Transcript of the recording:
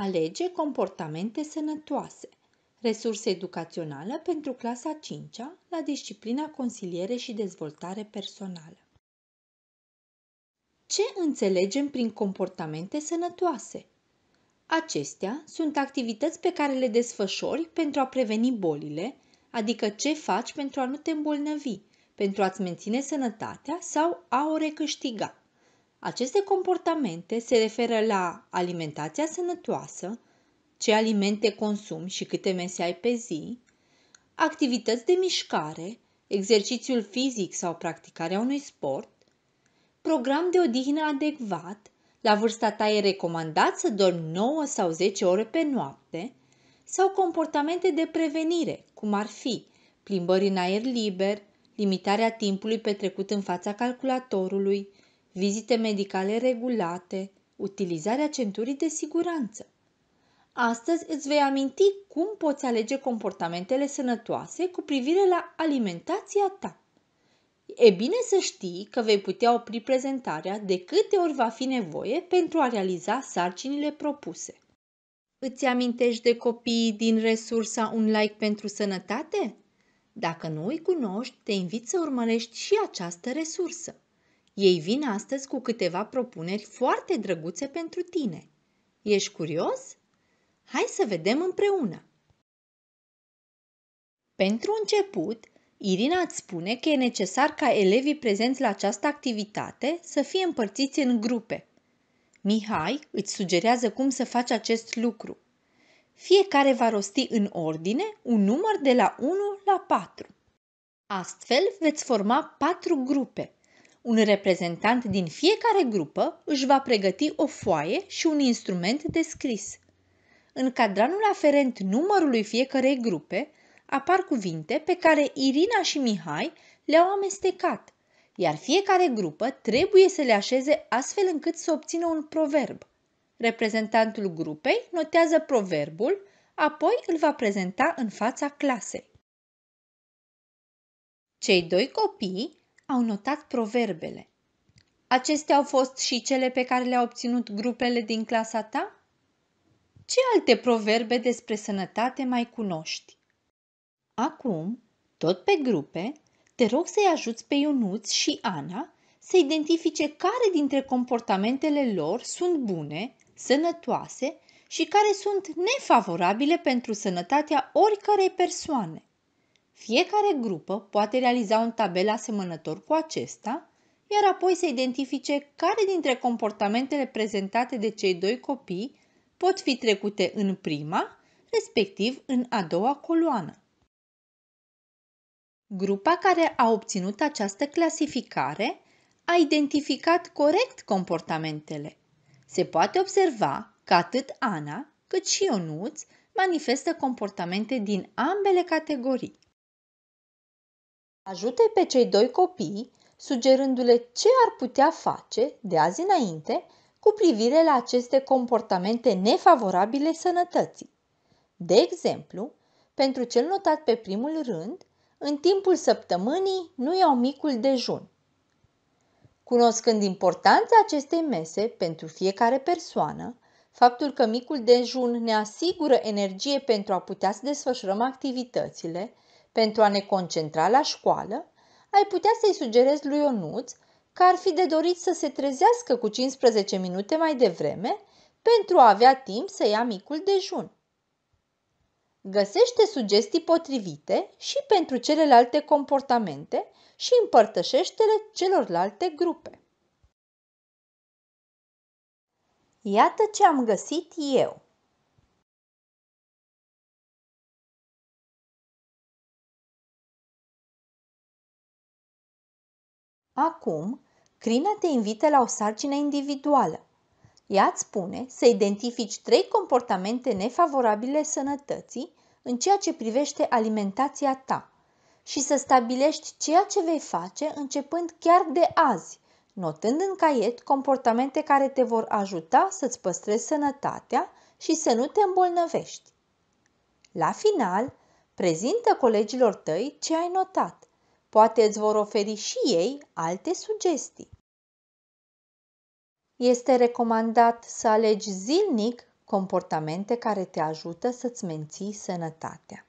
Alege comportamente sănătoase. Resurse educaționale pentru clasa 5 -a la disciplina consiliere și dezvoltare personală. Ce înțelegem prin comportamente sănătoase? Acestea sunt activități pe care le desfășori pentru a preveni bolile, adică ce faci pentru a nu te îmbolnăvi, pentru a-ți menține sănătatea sau a o recâștiga. Aceste comportamente se referă la alimentația sănătoasă, ce alimente consumi și câte mese ai pe zi, activități de mișcare, exercițiul fizic sau practicarea unui sport, program de odihnă adecvat, la vârsta ta e recomandat să dormi 9 sau 10 ore pe noapte, sau comportamente de prevenire, cum ar fi plimbări în aer liber, limitarea timpului petrecut în fața calculatorului, vizite medicale regulate, utilizarea centurii de siguranță. Astăzi îți vei aminti cum poți alege comportamentele sănătoase cu privire la alimentația ta. E bine să știi că vei putea opri prezentarea de câte ori va fi nevoie pentru a realiza sarcinile propuse. Îți amintești de copiii din resursa Un like pentru sănătate? Dacă nu îi cunoști, te invit să urmărești și această resursă. Ei vin astăzi cu câteva propuneri foarte drăguțe pentru tine. Ești curios? Hai să vedem împreună! Pentru început, Irina îți spune că e necesar ca elevii prezenți la această activitate să fie împărțiți în grupe. Mihai îți sugerează cum să faci acest lucru. Fiecare va rosti în ordine un număr de la 1 la 4. Astfel veți forma patru grupe. Un reprezentant din fiecare grupă își va pregăti o foaie și un instrument descris. În cadranul aferent numărului fiecărei grupe apar cuvinte pe care Irina și Mihai le-au amestecat, iar fiecare grupă trebuie să le așeze astfel încât să obțină un proverb. Reprezentantul grupei notează proverbul, apoi îl va prezenta în fața clasei. Cei doi copii au notat proverbele. Acestea au fost și cele pe care le-au obținut grupele din clasa ta? Ce alte proverbe despre sănătate mai cunoști? Acum, tot pe grupe, te rog să-i ajuți pe Ionuț și Ana să identifice care dintre comportamentele lor sunt bune, sănătoase și care sunt nefavorabile pentru sănătatea oricărei persoane. Fiecare grupă poate realiza un tabel asemănător cu acesta, iar apoi să identifice care dintre comportamentele prezentate de cei doi copii pot fi trecute în prima, respectiv în a doua coloană. Grupa care a obținut această clasificare a identificat corect comportamentele. Se poate observa că atât Ana cât și Ionuț manifestă comportamente din ambele categorii ajută pe cei doi copii, sugerându-le ce ar putea face de azi înainte cu privire la aceste comportamente nefavorabile sănătății. De exemplu, pentru cel notat pe primul rând, în timpul săptămânii nu iau micul dejun. Cunoscând importanța acestei mese pentru fiecare persoană, faptul că micul dejun ne asigură energie pentru a putea să desfășurăm activitățile, pentru a ne concentra la școală, ai putea să-i sugerezi lui Ionuț că ar fi de dorit să se trezească cu 15 minute mai devreme pentru a avea timp să ia micul dejun. Găsește sugestii potrivite și pentru celelalte comportamente și împărtășește-le celorlalte grupe. Iată ce am găsit eu. Acum, crina te invită la o sarcină individuală. Ea îți spune să identifici trei comportamente nefavorabile sănătății în ceea ce privește alimentația ta și să stabilești ceea ce vei face începând chiar de azi, notând în caiet comportamente care te vor ajuta să-ți păstrezi sănătatea și să nu te îmbolnăvești. La final, prezintă colegilor tăi ce ai notat Poate îți vor oferi și ei alte sugestii. Este recomandat să alegi zilnic comportamente care te ajută să-ți menții sănătatea.